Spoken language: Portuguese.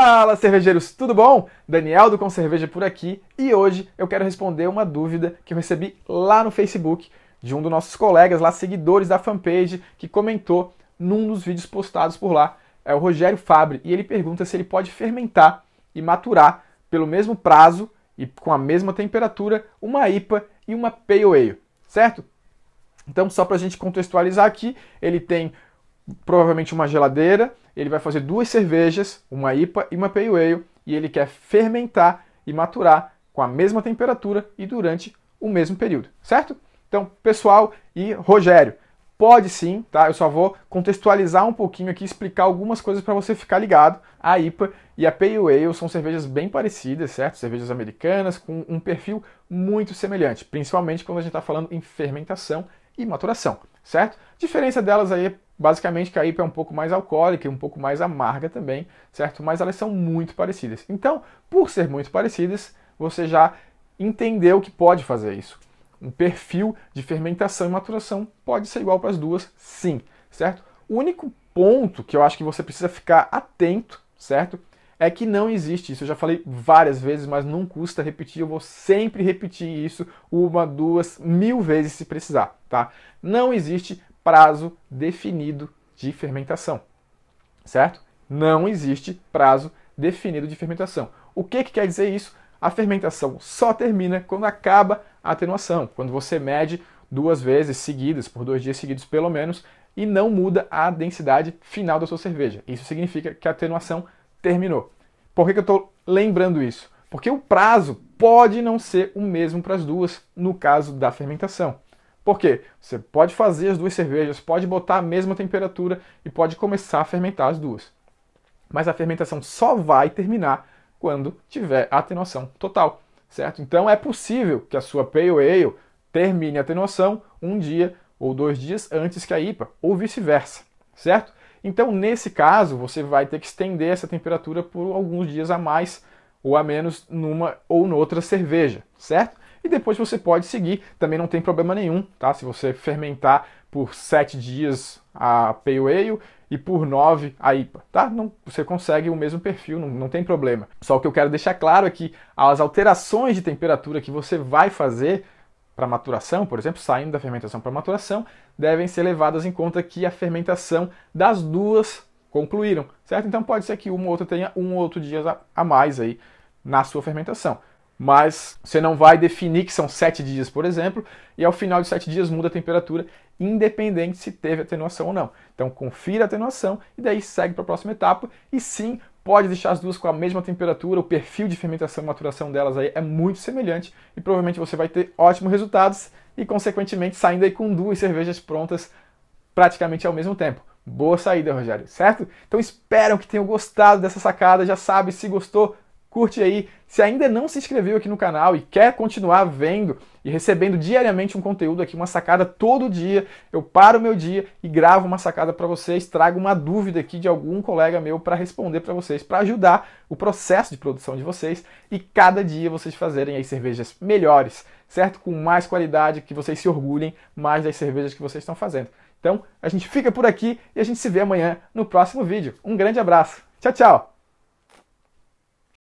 Fala, cervejeiros, tudo bom? Daniel do Com Cerveja por aqui e hoje eu quero responder uma dúvida que eu recebi lá no Facebook de um dos nossos colegas lá, seguidores da fanpage, que comentou num dos vídeos postados por lá, é o Rogério Fabre, e ele pergunta se ele pode fermentar e maturar pelo mesmo prazo e com a mesma temperatura uma IPA e uma Pale Ale, certo? Então, só para a gente contextualizar aqui, ele tem provavelmente uma geladeira, ele vai fazer duas cervejas, uma IPA e uma Pale Ale, e ele quer fermentar e maturar com a mesma temperatura e durante o mesmo período, certo? Então, pessoal e Rogério, pode sim, tá? Eu só vou contextualizar um pouquinho aqui, explicar algumas coisas para você ficar ligado. A IPA e a Pale Ale são cervejas bem parecidas, certo? Cervejas americanas com um perfil muito semelhante, principalmente quando a gente está falando em fermentação e maturação, certo? A diferença delas aí é basicamente que a IPA é um pouco mais alcoólica e um pouco mais amarga também, certo? Mas elas são muito parecidas. Então, por ser muito parecidas, você já entendeu que pode fazer isso. Um perfil de fermentação e maturação pode ser igual para as duas, sim, certo? O único ponto que eu acho que você precisa ficar atento, certo? É que não existe isso. Eu já falei várias vezes, mas não custa repetir. Eu vou sempre repetir isso uma, duas, mil vezes se precisar, tá? Não existe prazo definido de fermentação, certo? Não existe prazo definido de fermentação. O que, que quer dizer isso? A fermentação só termina quando acaba a atenuação, quando você mede duas vezes seguidas, por dois dias seguidos pelo menos, e não muda a densidade final da sua cerveja. Isso significa que a atenuação terminou. Por que, que eu estou lembrando isso? Porque o prazo pode não ser o mesmo para as duas, no caso da fermentação. Por quê? Você pode fazer as duas cervejas, pode botar a mesma temperatura e pode começar a fermentar as duas. Mas a fermentação só vai terminar quando tiver atenuação total, certo? Então é possível que a sua pale ale termine a atenuação um dia ou dois dias antes que a IPA, ou vice-versa, certo? Então, nesse caso, você vai ter que estender essa temperatura por alguns dias a mais ou a menos numa ou noutra cerveja, certo? e depois você pode seguir, também não tem problema nenhum, tá? Se você fermentar por 7 dias a Pale Ale e por 9 a IPA, tá? Não, você consegue o mesmo perfil, não, não tem problema. Só o que eu quero deixar claro é que as alterações de temperatura que você vai fazer para maturação, por exemplo, saindo da fermentação para maturação, devem ser levadas em conta que a fermentação das duas concluíram, certo? Então pode ser que uma ou outra tenha um ou outro dia a mais aí na sua fermentação mas você não vai definir que são sete dias, por exemplo, e ao final de sete dias muda a temperatura, independente se teve atenuação ou não. Então confira a atenuação e daí segue para a próxima etapa. E sim, pode deixar as duas com a mesma temperatura, o perfil de fermentação e maturação delas aí é muito semelhante e provavelmente você vai ter ótimos resultados e consequentemente saindo aí com duas cervejas prontas praticamente ao mesmo tempo. Boa saída, Rogério, certo? Então espero que tenham gostado dessa sacada. Já sabe, se gostou, curte aí. Se ainda não se inscreveu aqui no canal e quer continuar vendo e recebendo diariamente um conteúdo aqui, uma sacada todo dia, eu paro o meu dia e gravo uma sacada para vocês, trago uma dúvida aqui de algum colega meu para responder para vocês, para ajudar o processo de produção de vocês e cada dia vocês fazerem aí cervejas melhores, certo? Com mais qualidade, que vocês se orgulhem mais das cervejas que vocês estão fazendo. Então, a gente fica por aqui e a gente se vê amanhã no próximo vídeo. Um grande abraço. Tchau, tchau.